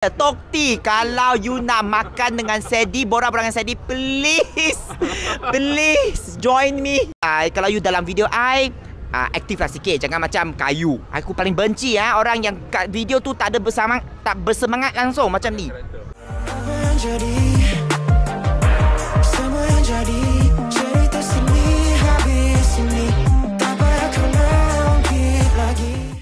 Tokti Kalau you nak makan dengan Sadie borak borang dengan Sadie Please Please Join me uh, Kalau you dalam video I uh, ah, Aktif lah sikit Jangan macam kayu Aku paling benci ya uh, Orang yang kat video tu Tak ada bersama, tak bersemangat langsung Macam ni Jadi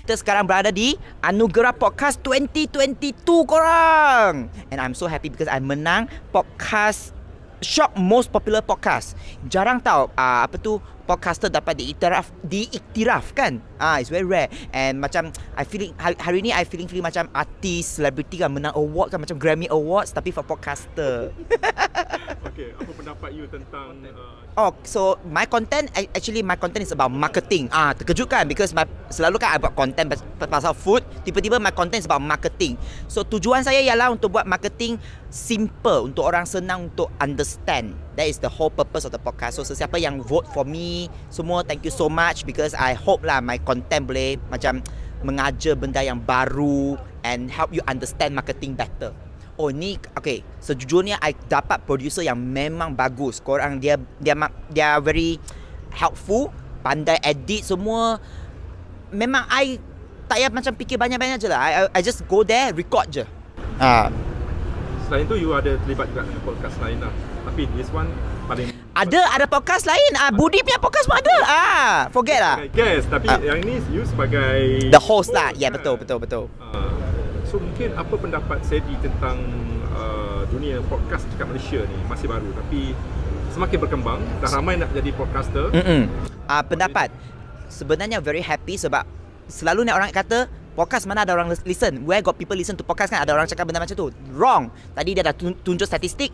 kita sekarang berada di Anugerah Podcast 2022 korang. And I'm so happy because I menang podcast shock most popular podcast. Jarang tau uh, ah, apa tu podcaster dapat diiktiraf diiktiraf kan. Ah uh, it's very rare. And macam I feeling hari, hari ni I feeling feeling macam artis, celebrity kan menang award kan macam Grammy awards tapi for podcaster. okay. Apa pendapat you tentang uh... Oh, so my content actually my content is about marketing. Ah, terkejut kan because my selalu kan I buat content pasal food, tiba-tiba my content is about marketing. So tujuan saya ialah untuk buat marketing simple untuk orang senang untuk understand. That is the whole purpose of the podcast. So sesiapa yang vote for me, semua thank you so much because I hope lah my content boleh macam mengajar benda yang baru and help you understand marketing better oh ni okay sejujurnya I dapat producer yang memang bagus korang dia dia dia very helpful pandai edit semua memang I tak payah macam fikir banyak-banyak je lah I, I, just go there record je uh. selain tu you ada terlibat juga dengan podcast lain lah tapi this one paling ada ada podcast lain ah Budi punya podcast pun ada ah forget lah Yes, tapi uh. yang ni you sebagai the host, lah. Ya, host lah kan? ya yeah, betul betul betul uh. So mungkin apa pendapat Sedi tentang uh, dunia podcast dekat Malaysia ni masih baru tapi semakin berkembang dah ramai nak jadi podcaster. Hmm. uh, pendapat sebenarnya very happy sebab selalu ni orang kata podcast mana ada orang listen where got people listen to podcast kan ada orang cakap benda macam tu wrong tadi dia dah tunjuk statistik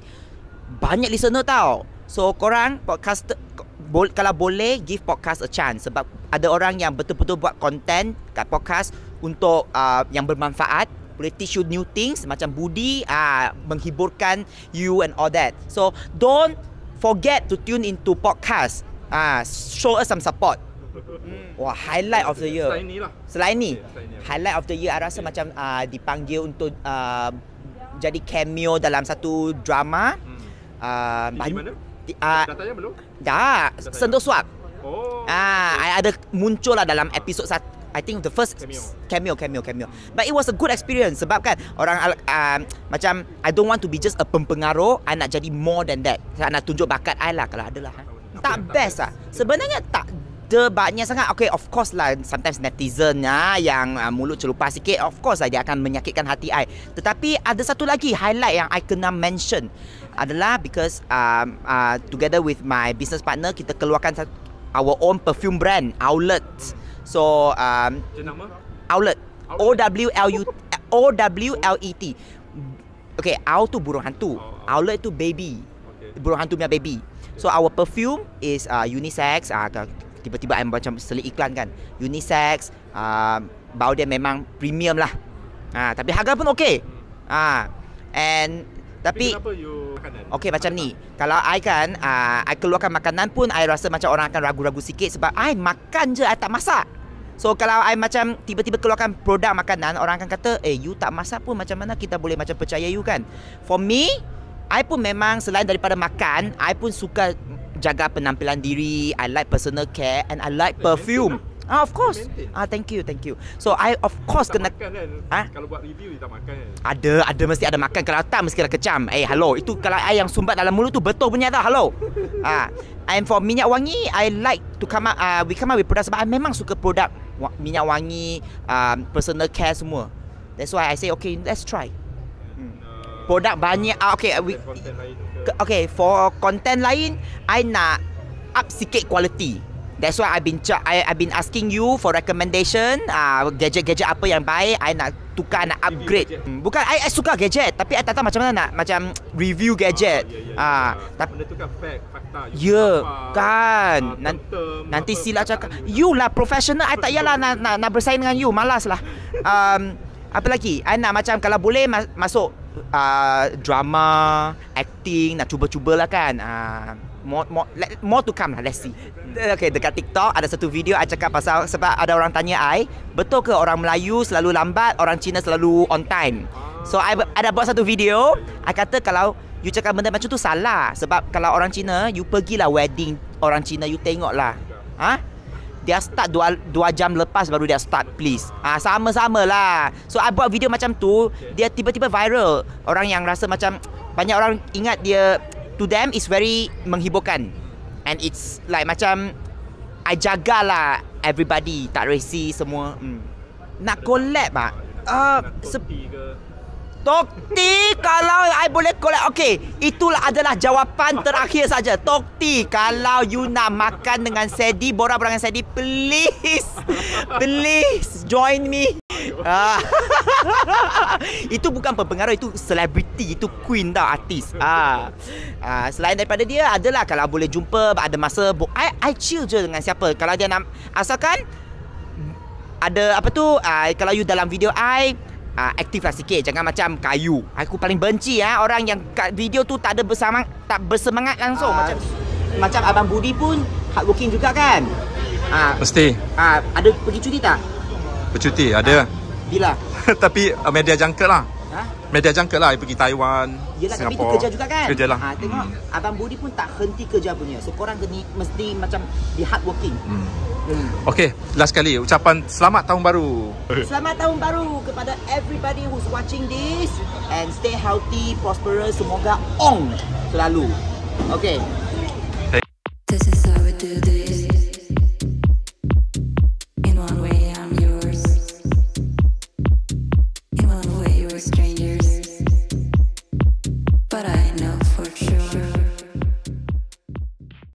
banyak listener tau so korang podcast kalau boleh give podcast a chance sebab ada orang yang betul-betul buat content kat podcast untuk uh, yang bermanfaat boleh teach you new things macam budi ah uh, menghiburkan you and all that so don't forget to tune into podcast ah uh, show us some support wah highlight of the year selain ni lah selain ni, okay, selain ni highlight of the year I rasa okay. macam uh, dipanggil untuk uh, jadi cameo dalam satu drama hmm. uh, di mana uh, dah belum dah sentuh oh. swap Ah, uh, okay. ada muncul lah dalam episod satu I think the first cameo. cameo cameo cameo. But it was a good experience sebab kan orang uh, macam I don't want to be just a pempengaruh, I nak jadi more than that. Saya nak tunjuk bakat I lah kalau adalah. Ha. Tak, tak, tak best, ah. Sebenarnya tak debatnya sangat. Okay, of course lah sometimes netizen ya, yang uh, mulut celupa sikit, of course lah dia akan menyakitkan hati I. Tetapi ada satu lagi highlight yang I kena mention adalah because um, uh, together with my business partner kita keluarkan satu, our own perfume brand, Outlet. Hmm. So um, Outlet O-W-L-U-T O-W-L-E-T e Okay, owl tu burung hantu oh, oh. outlet tu baby okay. Burung hantu punya baby So our perfume is uh, unisex uh, Tiba-tiba I macam selit iklan kan Unisex uh, Bau dia memang premium lah uh, Tapi harga pun okay uh, And tapi Okay macam ni Kalau I kan uh, I keluarkan makanan pun I rasa macam orang akan ragu-ragu sikit Sebab I makan je I tak masak So kalau I macam Tiba-tiba keluarkan produk makanan Orang akan kata Eh you tak masak pun Macam mana kita boleh macam percaya you kan For me I pun memang selain daripada makan I pun suka jaga penampilan diri I like personal care And I like eh, perfume lah. Ah, of course. Ah, thank you, thank you. So I of course kena. Makan, kan? ha? Kalau buat review kita makan. Kan? Ada, ada mesti ada makan. Kalau tak mesti ada kecam. Eh, hey, hello. Itu kalau air yang sumbat dalam mulut tu betul punya dah. Hello. ah, and for minyak wangi, I like to come up. Ah, uh, we come up with product sebab I memang suka produk minyak wangi, um, personal care semua. That's why I say okay, let's try. Hmm. Uh, produk banyak. Ah, okay. We, okay, for content lain, I nak up sikit quality. That's why I've been ch- I've been asking you for recommendation uh, gadget-gadget apa yang baik I nak tukar nak upgrade. Hmm, bukan I, I suka gadget tapi I tak tahu macam mana nak macam review ah, gadget. Ya, ya, ya, ah, tapi benda tu kan fact fakta. Ya, kan. Uh, nan- term, nanti sila cakap you lah professional I ah, tak yalah nak nak na bersaing dengan you malas lah Um apa lagi? I nak macam kalau boleh mas- masuk uh, drama, acting nak cuba-cubalah kan. Ah uh, more more more to come lah let's see okay dekat TikTok ada satu video I cakap pasal sebab ada orang tanya I betul ke orang Melayu selalu lambat orang Cina selalu on time so I ada buat satu video I kata kalau you cakap benda macam tu salah sebab kalau orang Cina you pergilah wedding orang Cina you tengok lah, ha dia start 2 2 jam lepas baru dia start please. Ah ha, sama lah. So I buat video macam tu, dia tiba-tiba viral. Orang yang rasa macam banyak orang ingat dia to them is very menghiburkan and it's like macam I lah everybody tak resi semua mm. nak collab mak uh, ah, se- Tokti kalau I boleh collab Okay Itulah adalah jawapan terakhir saja Tokti Kalau you nak makan dengan Sedi Borak-borak dengan Sedi Please Please Join me Ah. itu bukan pengaruh, itu selebriti itu queen tau artis. Ah. ah. selain daripada dia adalah kalau boleh jumpa ada masa bu- I, I chill je dengan siapa. Kalau dia nak asalkan ada apa tu ah, kalau you dalam video I ah, aktif lah sikit jangan macam kayu. Aku paling benci ya ah, orang yang kat video tu tak ada bersama tak bersemangat langsung ah. macam macam abang Budi pun hard working juga kan? Ah, mesti. Ah, ada pergi cuti tak? Bercuti, ada lah Tapi uh, media jangka lah ha? Media jangka lah pergi Taiwan Yelah Singapura. tapi tu kerja juga kan Kerja lah ha, Tengok hmm. Abang Budi pun tak henti kerja punya So korang kena mesti macam Be hardworking hmm. Hmm. Okay, last kali ucapan selamat tahun baru. Eh. Selamat tahun baru kepada everybody who's watching this and stay healthy, prosperous, semoga ong selalu. Okay.